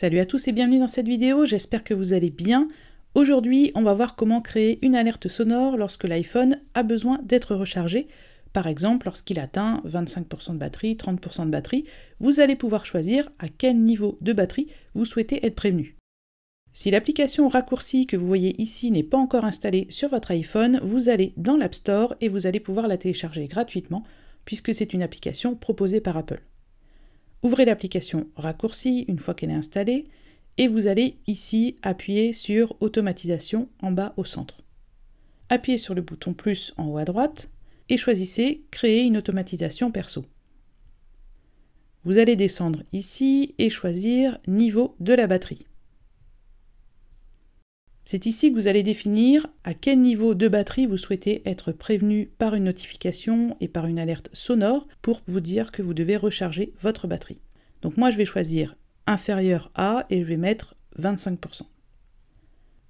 Salut à tous et bienvenue dans cette vidéo, j'espère que vous allez bien. Aujourd'hui, on va voir comment créer une alerte sonore lorsque l'iPhone a besoin d'être rechargé. Par exemple, lorsqu'il atteint 25% de batterie, 30% de batterie, vous allez pouvoir choisir à quel niveau de batterie vous souhaitez être prévenu. Si l'application raccourcie que vous voyez ici n'est pas encore installée sur votre iPhone, vous allez dans l'App Store et vous allez pouvoir la télécharger gratuitement puisque c'est une application proposée par Apple. Ouvrez l'application raccourci une fois qu'elle est installée et vous allez ici appuyer sur automatisation en bas au centre. Appuyez sur le bouton plus en haut à droite et choisissez créer une automatisation perso. Vous allez descendre ici et choisir niveau de la batterie. C'est ici que vous allez définir à quel niveau de batterie vous souhaitez être prévenu par une notification et par une alerte sonore pour vous dire que vous devez recharger votre batterie. Donc moi je vais choisir inférieur à et je vais mettre 25%.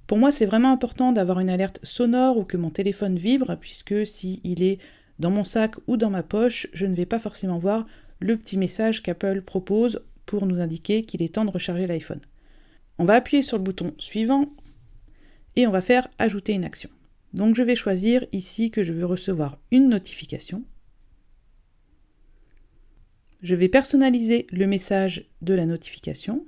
Pour moi, c'est vraiment important d'avoir une alerte sonore ou que mon téléphone vibre, puisque s'il il est dans mon sac ou dans ma poche, je ne vais pas forcément voir le petit message qu'Apple propose pour nous indiquer qu'il est temps de recharger l'iPhone. On va appuyer sur le bouton suivant et on va faire ajouter une action. Donc je vais choisir ici que je veux recevoir une notification. Je vais personnaliser le message de la notification.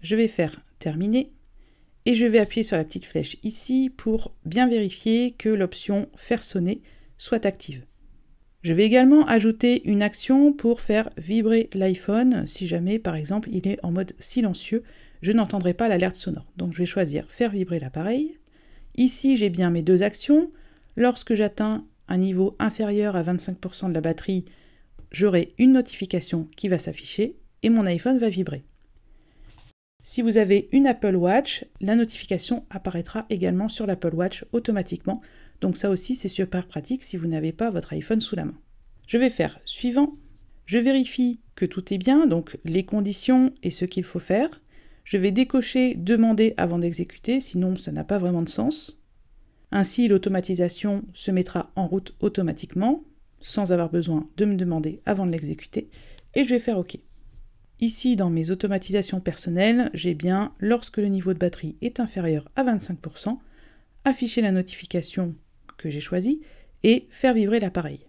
Je vais faire terminer et je vais appuyer sur la petite flèche ici pour bien vérifier que l'option faire sonner soit active. Je vais également ajouter une action pour faire vibrer l'iPhone si jamais par exemple il est en mode silencieux, je n'entendrai pas l'alerte sonore. Donc je vais choisir faire vibrer l'appareil. Ici j'ai bien mes deux actions. Lorsque j'atteins un niveau inférieur à 25% de la batterie, j'aurai une notification qui va s'afficher et mon iPhone va vibrer. Si vous avez une Apple Watch, la notification apparaîtra également sur l'Apple Watch automatiquement. Donc ça aussi, c'est super pratique si vous n'avez pas votre iPhone sous la main. Je vais faire suivant. Je vérifie que tout est bien, donc les conditions et ce qu'il faut faire. Je vais décocher demander avant d'exécuter, sinon ça n'a pas vraiment de sens. Ainsi, l'automatisation se mettra en route automatiquement, sans avoir besoin de me demander avant de l'exécuter. Et je vais faire OK. Ici, dans mes automatisations personnelles, j'ai bien, lorsque le niveau de batterie est inférieur à 25%, afficher la notification que j'ai choisie et faire vibrer l'appareil.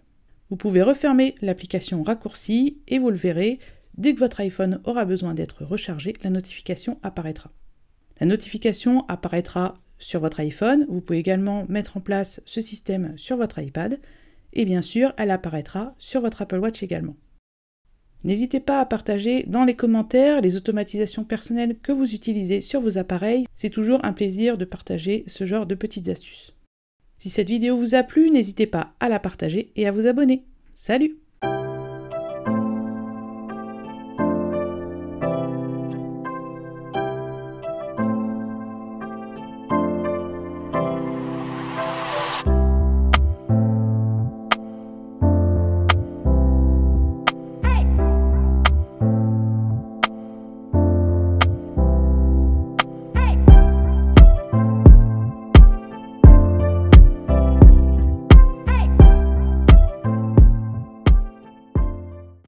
Vous pouvez refermer l'application raccourci et vous le verrez, dès que votre iPhone aura besoin d'être rechargé, la notification apparaîtra. La notification apparaîtra sur votre iPhone, vous pouvez également mettre en place ce système sur votre iPad et bien sûr, elle apparaîtra sur votre Apple Watch également. N'hésitez pas à partager dans les commentaires les automatisations personnelles que vous utilisez sur vos appareils. C'est toujours un plaisir de partager ce genre de petites astuces. Si cette vidéo vous a plu, n'hésitez pas à la partager et à vous abonner. Salut